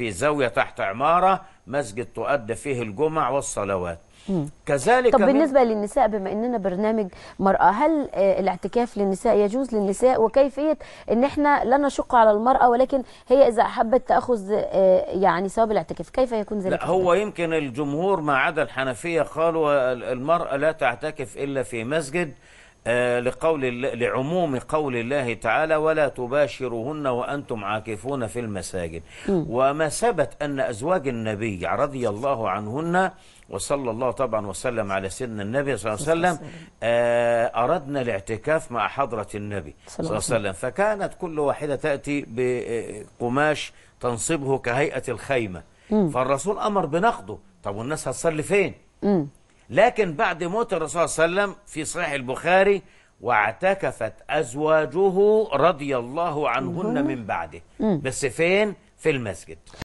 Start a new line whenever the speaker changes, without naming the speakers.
في زاوية تحت عمارة مسجد تؤدى فيه الجمع والصلوات مم. كذلك طب بالنسبة
للنساء بما أننا برنامج مرأة هل آه، الاعتكاف للنساء يجوز للنساء وكيفية أن احنا لا نشق على المرأة ولكن هي إذا حبت تأخذ آه، يعني ثواب الاعتكاف كيف يكون ذلك لا هو
يمكن الجمهور ما عدا الحنفية قالوا المرأة لا تعتكف إلا في مسجد آه، لقول لعموم قول الله تعالى ولا تباشرهن وأنتم عاكفون في المساجد وما ثبت أن أزواج النبي رضي الله عنهن وصلى الله طبعا وسلم على سيدنا النبي صلى الله عليه وسلم آه، أردنا الاعتكاف مع حضرة النبي صلى الله عليه وسلم فكانت كل واحدة تأتي بقماش آه، تنصبه كهيئة الخيمة فالرسول أمر بنقضه طب والناس هتصلي فين؟ لكن بعد موت الرسول صلى الله عليه وسلم في صحيح البخاري واعتكفت أزواجه رضي الله عنهن من بعده بس فين في المسجد